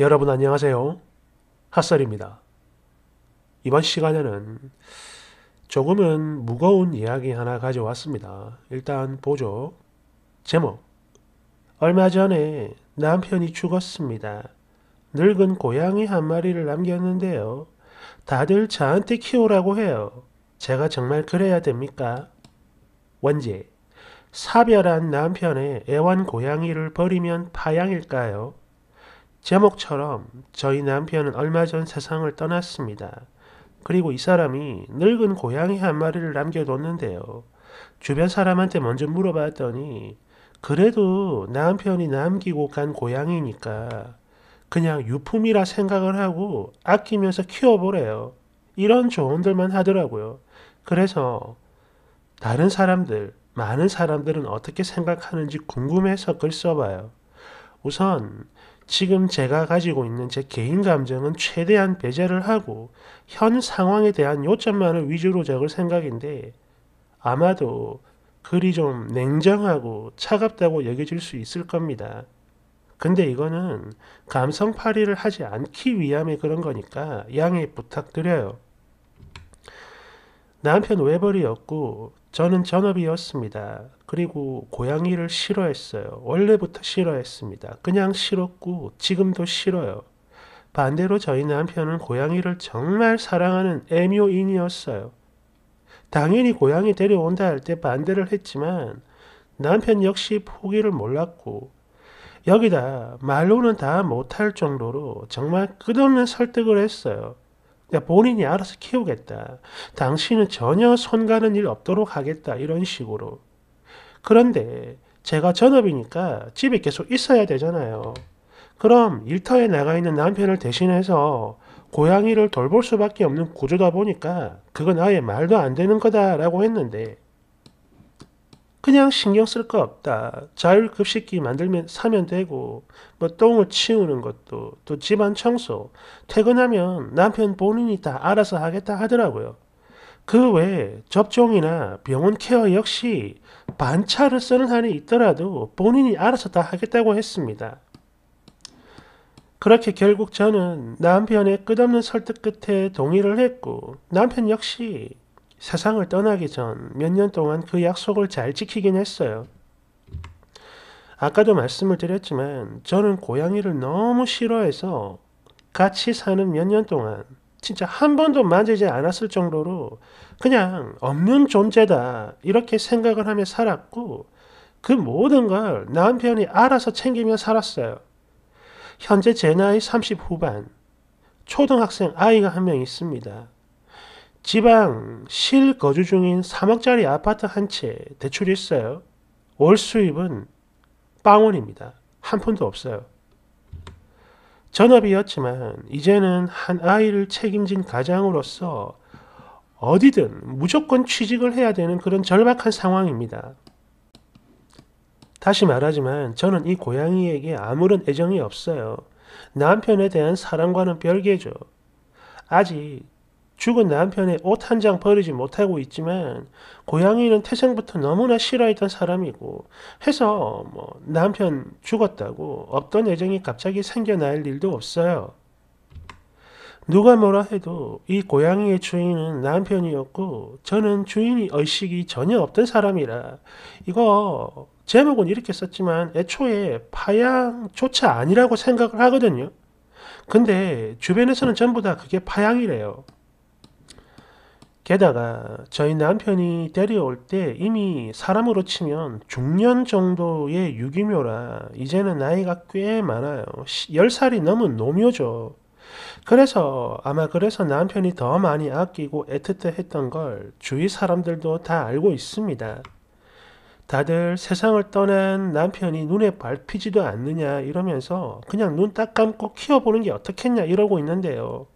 여러분 안녕하세요. 핫설입니다. 이번 시간에는 조금은 무거운 이야기 하나 가져왔습니다. 일단 보죠. 제목 얼마 전에 남편이 죽었습니다. 늙은 고양이 한 마리를 남겼는데요. 다들 저한테 키우라고 해요. 제가 정말 그래야 됩니까? 원제 사별한 남편의 애완 고양이를 버리면 파양일까요? 제목처럼 저희 남편은 얼마 전 세상을 떠났습니다. 그리고 이 사람이 늙은 고양이 한 마리를 남겨뒀는데요. 주변 사람한테 먼저 물어봤더니 그래도 남편이 남기고 간 고양이니까 그냥 유품이라 생각을 하고 아끼면서 키워보래요. 이런 조언들만 하더라고요. 그래서 다른 사람들, 많은 사람들은 어떻게 생각하는지 궁금해서 글 써봐요. 우선 지금 제가 가지고 있는 제 개인 감정은 최대한 배제를 하고 현 상황에 대한 요점만을 위주로 적을 생각인데 아마도 글이 좀 냉정하고 차갑다고 여겨질 수 있을 겁니다. 근데 이거는 감성 파리를 하지 않기 위함에 그런 거니까 양해 부탁드려요. 남편 외벌이었고 저는 전업이었습니다. 그리고 고양이를 싫어했어요. 원래부터 싫어했습니다. 그냥 싫었고 지금도 싫어요. 반대로 저희 남편은 고양이를 정말 사랑하는 애묘인이었어요. 당연히 고양이 데려온다 할 때 반대를 했지만 남편 역시 포기를 몰랐고 여기다 말로는 다 못할 정도로 정말 끝없는 설득을 했어요. 그러 본인이 알아서 키우겠다. 당신은 전혀 손 가는 일 없도록 하겠다. 이런 식으로. 그런데 제가 전업이니까 집에 계속 있어야 되잖아요. 그럼 일터에 나가 있는 남편을 대신해서 고양이를 돌볼 수밖에 없는 구조다 보니까 그건 아예 말도 안 되는 거다라고 했는데 그냥 신경 쓸 거 없다. 자율급식기 만들면 사면 되고, 뭐 똥을 치우는 것도, 또 집안 청소, 퇴근하면 남편 본인이 다 알아서 하겠다 하더라고요. 그 외에 접종이나 병원 케어 역시 반차를 쓰는 한이 있더라도 본인이 알아서 다 하겠다고 했습니다. 그렇게 결국 저는 남편의 끝없는 설득 끝에 동의를 했고 남편 역시 세상을 떠나기 전 몇 년 동안 그 약속을 잘 지키긴 했어요. 아까도 말씀을 드렸지만 저는 고양이를 너무 싫어해서 같이 사는 몇 년 동안 진짜 한 번도 만지지 않았을 정도로 그냥 없는 존재다 이렇게 생각을 하며 살았고 그 모든 걸 남편이 알아서 챙기며 살았어요. 현재 제 나이 30 후반 초등학생 아이가 한 명 있습니다. 지방 실거주 중인 3억짜리 아파트 한 채 대출이 있어요. 월 수입은 빵원입니다. 한 푼도 없어요. 전업이었지만 이제는 한 아이를 책임진 가장으로서 어디든 무조건 취직을 해야 되는 그런 절박한 상황입니다. 다시 말하지만 저는 이 고양이에게 아무런 애정이 없어요. 남편에 대한 사랑과는 별개죠. 아직 죽은 남편의 옷 한 장 버리지 못하고 있지만 고양이는 태생부터 너무나 싫어했던 사람이고 해서 뭐 남편 죽었다고 없던 애정이 갑자기 생겨날 일도 없어요. 누가 뭐라 해도 이 고양이의 주인은 남편이었고 저는 주인이 의식이 전혀 없던 사람이라 이거 제목은 이렇게 썼지만 애초에 파양조차 아니라고 생각을 하거든요. 근데 주변에서는 전부 다 그게 파양이래요. 게다가 저희 남편이 데려올 때 이미 사람으로 치면 중년 정도의 유기묘라 이제는 나이가 꽤 많아요. 10살이 넘은 노묘죠. 그래서 아마 그래서 남편이 더 많이 아끼고 애틋 했던 걸 주위 사람들도 다 알고 있습니다. 다들 세상을 떠난 남편이 눈에 밟히지도 않느냐 이러면서 그냥 눈 딱 감고 키워보는 게 어떻겠냐 이러고 있는데요.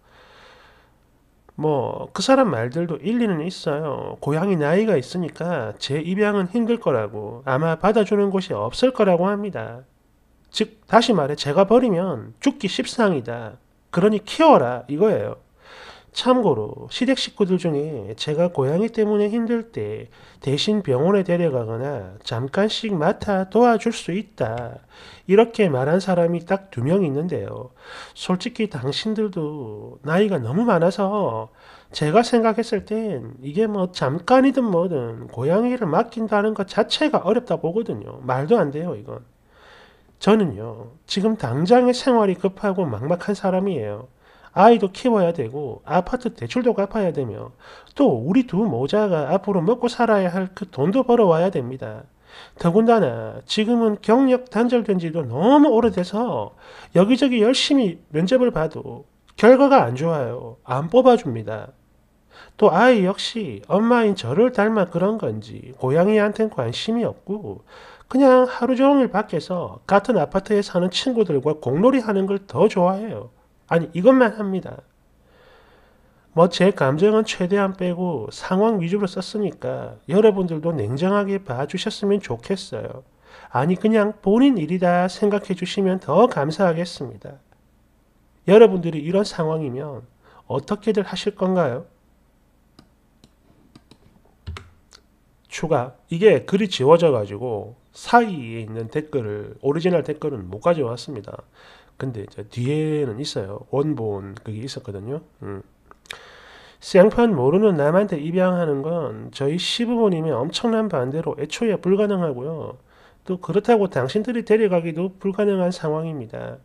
뭐그 사람 말들도 일리는 있어요. 고향이 나이가 있으니까 제 입양은 힘들 거라고 아마 받아주는 곳이 없을 거라고 합니다. 즉 다시 말해 제가 버리면 죽기 십상이다. 그러니 키워라 이거예요. 참고로 시댁 식구들 중에 제가 고양이 때문에 힘들 때 대신 병원에 데려가거나 잠깐씩 맡아 도와줄 수 있다. 이렇게 말한 사람이 딱 두 명 있는데요. 솔직히 당신들도 나이가 너무 많아서 제가 생각했을 땐 이게 뭐 잠깐이든 뭐든 고양이를 맡긴다는 것 자체가 어렵다 보거든요. 말도 안 돼요, 이건. 저는요, 지금 당장의 생활이 급하고 막막한 사람이에요. 아이도 키워야 되고 아파트 대출도 갚아야 되며 또 우리 두 모자가 앞으로 먹고 살아야 할 그 돈도 벌어와야 됩니다. 더군다나 지금은 경력 단절된 지도 너무 오래돼서 여기저기 열심히 면접을 봐도 결과가 안 좋아요. 안 뽑아줍니다. 또 아이 역시 엄마인 저를 닮아 그런 건지 고양이한텐 관심이 없고 그냥 하루 종일 밖에서 같은 아파트에 사는 친구들과 공놀이 하는 걸 더 좋아해요. 아니 이것만 합니다. 뭐 제 감정은 최대한 빼고 상황 위주로 썼으니까 여러분들도 냉정하게 봐주셨으면 좋겠어요. 아니 그냥 본인 일이다 생각해 주시면 더 감사하겠습니다. 여러분들이 이런 상황이면 어떻게들 하실 건가요? 추가 이게 글이 지워져 가지고 사이에 있는 댓글을 오리지널 댓글은 못 가져왔습니다. 근데 이제 뒤에는 있어요. 원본 그게 있었거든요. 쌍판 음. 모르는 남한테 입양하는 건 저희 시부모님의 엄청난 반대로 애초에 불가능하고요. 또 그렇다고 당신들이 데려가기도 불가능한 상황입니다.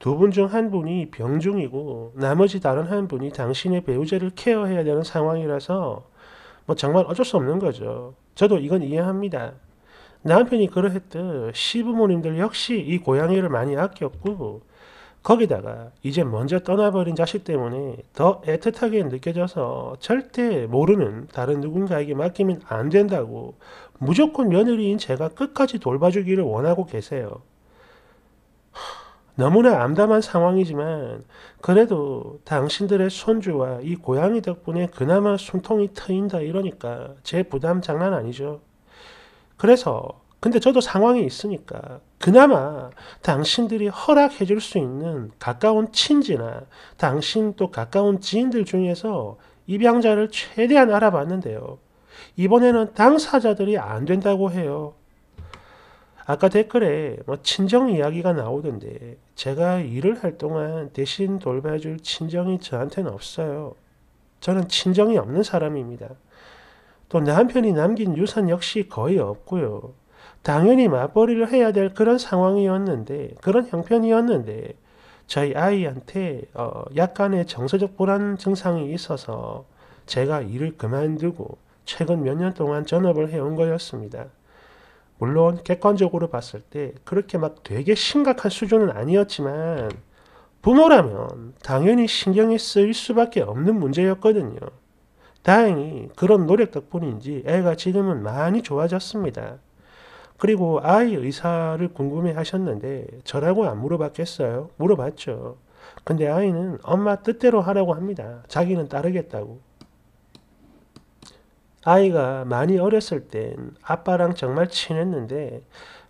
두 분 중 한 분이 병중이고 나머지 다른 한 분이 당신의 배우자를 케어해야 되는 상황이라서 뭐 정말 어쩔 수 없는 거죠. 저도 이건 이해합니다. 남편이 그러했듯 시부모님들 역시 이 고양이를 많이 아꼈고 거기다가 이제 먼저 떠나버린 자식 때문에 더 애틋하게 느껴져서 절대 모르는 다른 누군가에게 맡기면 안 된다고 무조건 며느리인 제가 끝까지 돌봐주기를 원하고 계세요. 너무나 암담한 상황이지만 그래도 당신들의 손주와 이 고양이 덕분에 그나마 숨통이 트인다 이러니까 제 부담 장난 아니죠. 그래서 근데 저도 상황이 있으니까 그나마 당신들이 허락해 줄 수 있는 가까운 친지나 당신 또 가까운 지인들 중에서 입양자를 최대한 알아봤는데요. 이번에는 당사자들이 안 된다고 해요. 아까 댓글에 뭐 친정 이야기가 나오던데 제가 일을 할 동안 대신 돌봐줄 친정이 저한테는 없어요. 저는 친정이 없는 사람입니다. 또 남편이 남긴 유산 역시 거의 없고요. 당연히 맞벌이를 해야 될 그런 상황이었는데, 그런 형편이었는데, 저희 아이한테 어, 약간의 정서적 불안 증상이 있어서 제가 일을 그만두고 최근 몇 년 동안 전업을 해온 거였습니다. 물론 객관적으로 봤을 때 그렇게 막 되게 심각한 수준은 아니었지만 부모라면 당연히 신경이 쓰일 수밖에 없는 문제였거든요. 다행히 그런 노력 덕분인지 애가 지금은 많이 좋아졌습니다. 그리고 아이 의사를 궁금해 하셨는데 저라고 안 물어봤겠어요? 물어봤죠. 근데 아이는 엄마 뜻대로 하라고 합니다. 자기는 따르겠다고. 아이가 많이 어렸을 땐 아빠랑 정말 친했는데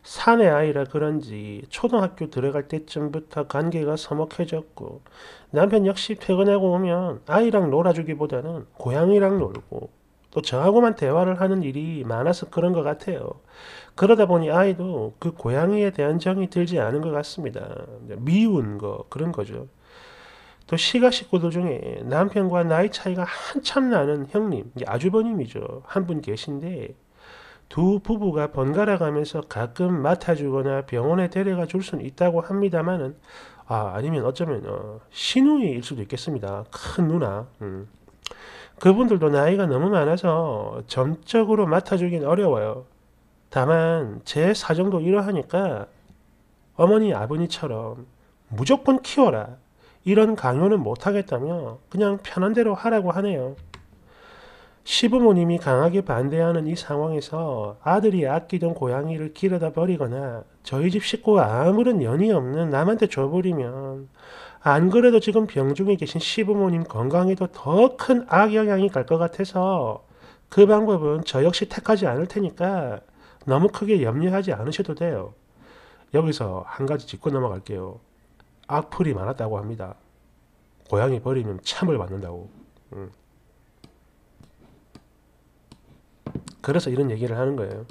사내 아이라 그런지 초등학교 들어갈 때쯤부터 관계가 서먹해졌고 남편 역시 퇴근하고 오면 아이랑 놀아주기보다는 고양이랑 놀고 또 저하고만 대화를 하는 일이 많아서 그런 것 같아요. 그러다 보니 아이도 그 고양이에 대한 정이 들지 않은 것 같습니다. 미운 거 그런 거죠. 또 시가 식구들 중에 남편과 나이 차이가 한참 나는 형님, 아주버님이죠. 한 분 계신데 두 부부가 번갈아 가면서 가끔 맡아주거나 병원에 데려가 줄 수는 있다고 합니다만은 아, 아니면 어쩌면 어, 시누이일 수도 있겠습니다. 큰 누나. 음. 그분들도 나이가 너무 많아서 전적으로 맡아주긴 어려워요. 다만 제 사정도 이러하니까 어머니 아버니처럼 무조건 키워라 이런 강요는 못하겠다며 그냥 편한 대로 하라고 하네요. 시부모님이 강하게 반대하는 이 상황에서 아들이 아끼던 고양이를 길어다 버리거나 저희 집 식구와 아무런 연이 없는 남한테 줘버리면 안 그래도 지금 병중에 계신 시부모님 건강에도 더 큰 악영향이 갈 것 같아서 그 방법은 저 역시 택하지 않을 테니까 너무 크게 염려하지 않으셔도 돼요. 여기서 한 가지 짚고 넘어갈게요. 악플이 많았다고 합니다. 고양이 버리면 참을 받는다고. 음. 그래서 이런 얘기를 하는 거예요.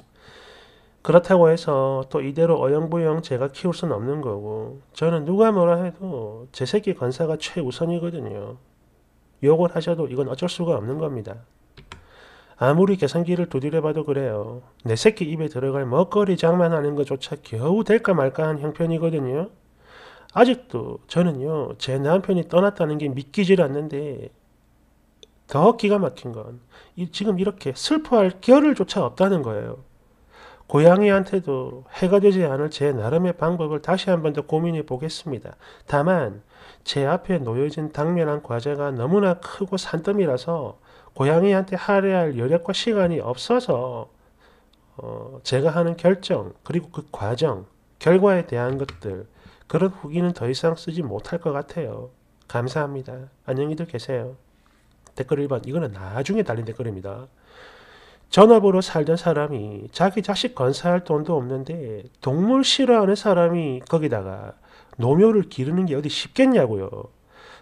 그렇다고 해서 또 이대로 어영부영 제가 키울 수는 없는 거고 저는 누가 뭐라 해도 제 새끼 건사가 최우선이거든요. 욕을 하셔도 이건 어쩔 수가 없는 겁니다. 아무리 계산기를 두드려봐도 그래요. 내 새끼 입에 들어갈 먹거리 장만하는 것조차 겨우 될까 말까한 형편이거든요. 아직도 저는요. 제 남편이 떠났다는 게 믿기질 않는데 더 기가 막힌 건 지금 이렇게 슬퍼할 겨를조차 없다는 거예요. 고양이한테도 해가 되지 않을 제 나름의 방법을 다시 한 번 더 고민해 보겠습니다. 다만 제 앞에 놓여진 당면한 과제가 너무나 크고 산더미라서 고양이한테 할애할 여력과 시간이 없어서 어, 제가 하는 결정 그리고 그 과정 결과에 대한 것들 그런 후기는 더 이상 쓰지 못할 것 같아요. 감사합니다. 안녕히들 계세요. 댓글 1번 이거는 나중에 달린 댓글입니다. 전업으로 살던 사람이 자기 자식 건사할 돈도 없는데 동물 싫어하는 사람이 거기다가 노묘를 기르는 게 어디 쉽겠냐고요.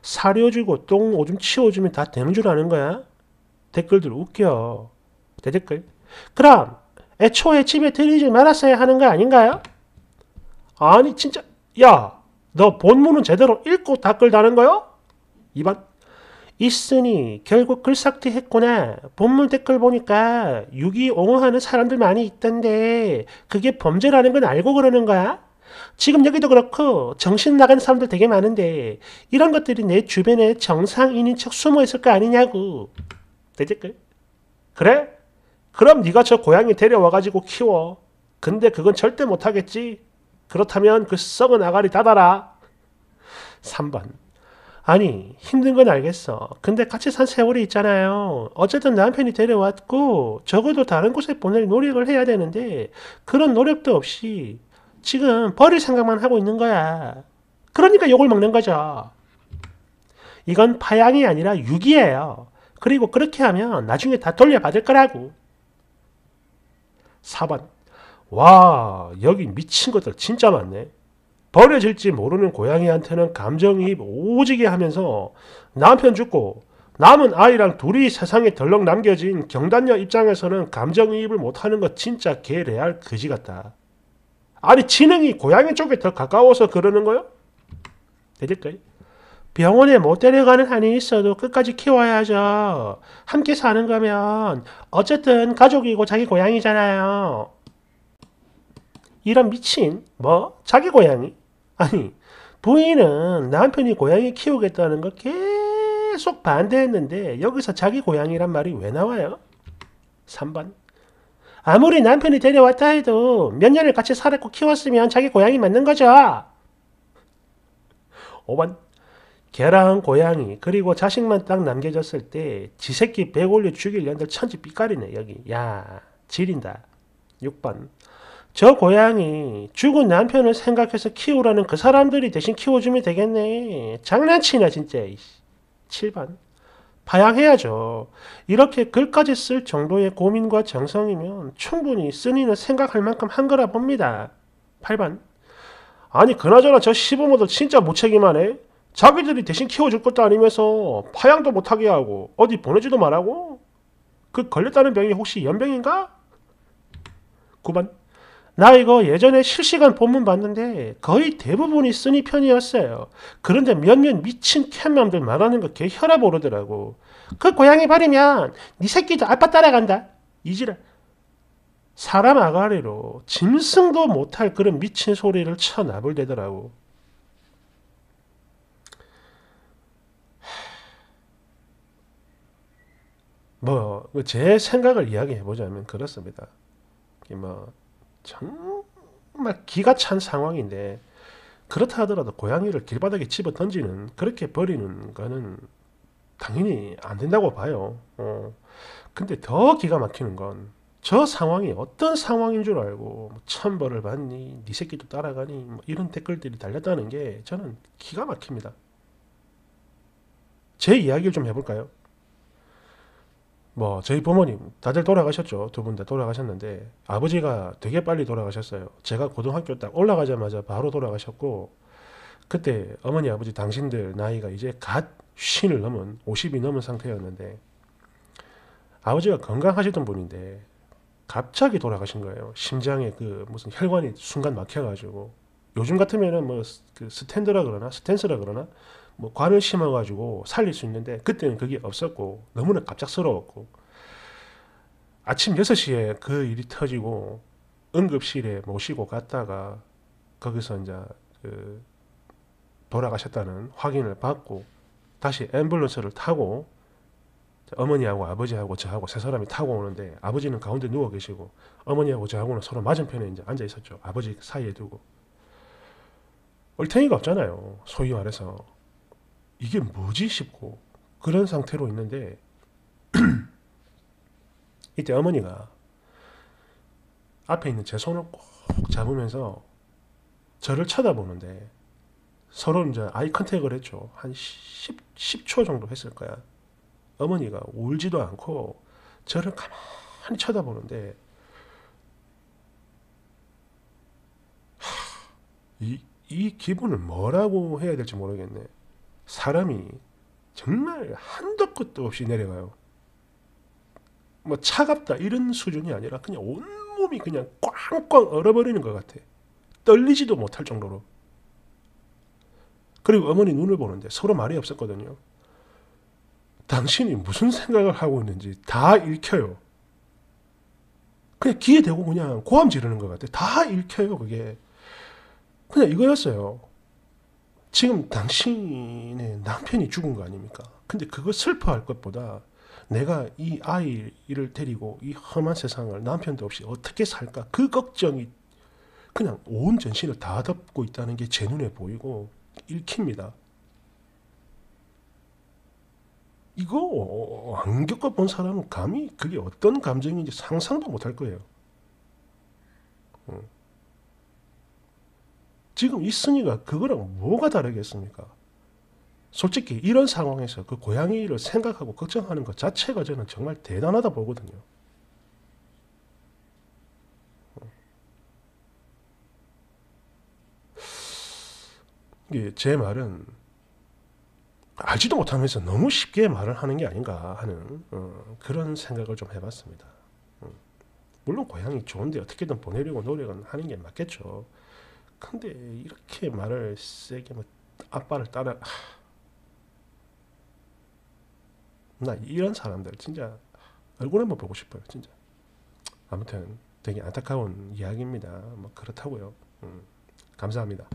사료 주고 똥 오줌 치워주면 다 되는 줄 아는 거야? 댓글들 웃겨. 대댓글. 그럼 애초에 집에 들이지 말았어야 하는 거 아닌가요? 아니 진짜 야너 본문은 제대로 읽고 댓글 다는 거요? 이반 있으니 결국 글삭트했구나 본문 댓글 보니까 유기 옹호하는 사람들 많이 있던데 그게 범죄라는 건 알고 그러는 거야? 지금 여기도 그렇고 정신 나간 사람들 되게 많은데 이런 것들이 내 주변에 정상인인 척 숨어 있을 거 아니냐고. 대댓글. 그래? 그럼 네가 저 고양이 데려와가지고 키워. 근데 그건 절대 못하겠지. 그렇다면 그 썩은 아가리 닫아라. 3번. 아니 힘든 건 알겠어. 근데 같이 산 세월이 있잖아요. 어쨌든 남편이 데려왔고 적어도 다른 곳에 보낼 노력을 해야 되는데 그런 노력도 없이 지금 버릴 생각만 하고 있는 거야. 그러니까 욕을 먹는 거죠. 이건 파양이 아니라 유기예요. 그리고 그렇게 하면 나중에 다 돌려받을 거라고. 4번. 와, 여기 미친 것들 진짜 많네. 버려질지 모르는 고양이한테는 감정이입 오지게 하면서 남편 죽고 남은 아이랑 둘이 세상에 덜렁 남겨진 경단녀 입장에서는 감정이입을 못하는 것 진짜 개레알 그지 같다. 아니 지능이 고양이 쪽에 더 가까워서 그러는 거요? 되질까요? 병원에 못 데려가는 한이 있어도 끝까지 키워야죠. 함께 사는 거면 어쨌든 가족이고 자기 고양이잖아요. 이런 미친 뭐 자기 고양이 아니 부인은 남편이 고양이 키우겠다는 걸 계속 반대했는데 여기서 자기 고양이란 말이 왜 나와요? 3번 아무리 남편이 데려왔다 해도 몇 년을 같이 살았고 키웠으면 자기 고양이 맞는 거죠. 5번 계란 고양이 그리고 자식만 딱 남겨졌을 때 지새끼 백 올려 죽일 년들 천지 삐까리네 여기. 야 지린다. 6번 저 고양이 죽은 남편을 생각해서 키우라는 그 사람들이 대신 키워주면 되겠네. 장난치냐 진짜. 7번. 파양해야죠. 이렇게 글까지 쓸 정도의 고민과 정성이면 충분히 쓰니는 생각할 만큼 한 거라 봅니다. 8번. 아니 그나저나 저 시부모들 진짜 무책임하네. 자기들이 대신 키워줄 것도 아니면서 파양도 못하게 하고 어디 보내지도 말하고 그 걸렸다는 병이 혹시 연병인가? 9번 나 이거 예전에 실시간 본문 봤는데 거의 대부분이 쓰니 편이었어요. 그런데 몇몇 미친 캣맘들 말하는 거 개 혈압 오르더라고. 그 고양이 버리면 네 새끼도 아빠 따라간다. 이지랄. 사람 아가리로 짐승도 못할 그런 미친 소리를 쳐나불대더라고. 뭐, 제 생각을 이야기해보자면 그렇습니다. 뭐, 정말 기가 찬 상황인데 그렇다 하더라도 고양이를 길바닥에 집어 던지는 그렇게 버리는 거는 당연히 안 된다고 봐요. 어. 근데 더 기가 막히는 건 저 상황이 어떤 상황인 줄 알고 뭐 천벌을 받니 네 새끼도 따라가니 뭐 이런 댓글들이 달렸다는 게 저는 기가 막힙니다. 제 이야기를 좀 해볼까요? 뭐 저희 부모님 다들 돌아가셨죠. 두 분 다 돌아가셨는데 아버지가 되게 빨리 돌아가셨어요. 제가 고등학교 딱 올라가자마자 바로 돌아가셨고 그때 어머니 아버지 당신들 나이가 이제 갓 쉰을 넘은 50이 넘은 상태였는데 아버지가 건강하시던 분인데 갑자기 돌아가신 거예요. 심장에 그 무슨 혈관이 순간 막혀가지고 요즘 같으면은 뭐그 스탠드라 그러나 스탠스라 그러나 뭐 관을 심어가지고 살릴 수 있는데 그때는 그게 없었고 너무나 갑작스러웠고 아침 6시에 그 일이 터지고 응급실에 모시고 갔다가 거기서 이제 그 돌아가셨다는 확인을 받고 다시 앰뷸런스를 타고 어머니하고 아버지하고 저하고 세 사람이 타고 오는데 아버지는 가운데 누워 계시고 어머니하고 저하고는 서로 맞은편에 이제 앉아 있었죠. 아버지 사이에 두고. 얼탱이가 없잖아요. 소위 말해서. 이게 뭐지 싶고 그런 상태로 있는데 이때 어머니가 앞에 있는 제 손을 꼭 잡으면서 저를 쳐다보는데 서로 이제 아이 컨택을 했죠. 한 10, 초 정도 했을 거야. 어머니가 울지도 않고 저를 가만히 쳐다보는데 이, 이 기분을 뭐라고 해야 될지 모르겠네. 사람이 정말 한도 끝도 없이 내려가요. 뭐 차갑다 이런 수준이 아니라 그냥 온몸이 그냥 꽝꽝 얼어버리는 것 같아. 떨리지도 못할 정도로. 그리고 어머니 눈을 보는데 서로 말이 없었거든요. 당신이 무슨 생각을 하고 있는지 다 읽혀요. 그냥 귀에 대고 그냥 고함 지르는 것 같아. 다 읽혀요, 그게. 그냥 이거였어요. 지금 당신의 남편이 죽은 거 아닙니까? 근데 그걸 슬퍼할 것보다 내가 이 아이를 데리고 이 험한 세상을 남편도 없이 어떻게 살까? 그 걱정이 그냥 온 전신을 다 덮고 있다는 게 제 눈에 보이고 읽힙니다. 이거 안 겪어본 사람은 감히 그게 어떤 감정인지 상상도 못할 거예요. 지금 있으니까 그거랑 뭐가 다르겠습니까? 솔직히 이런 상황에서 그 고양이를 생각하고 걱정하는 것 자체가 저는 정말 대단하다 보거든요. 제 말은 알지도 못하면서 너무 쉽게 말을 하는 게 아닌가 하는 어, 그런 생각을 좀 해봤습니다. 음. 물론 고향이 좋은데 어떻게든 보내려고 노력은 하는 게 맞겠죠. 근데 이렇게 말을 세게 뭐 아빠를 따라 나 이런 사람들 진짜 얼굴 한번 보고 싶어요 진짜 아무튼 되게 안타까운 이야기입니다 뭐 그렇다고요 음, 감사합니다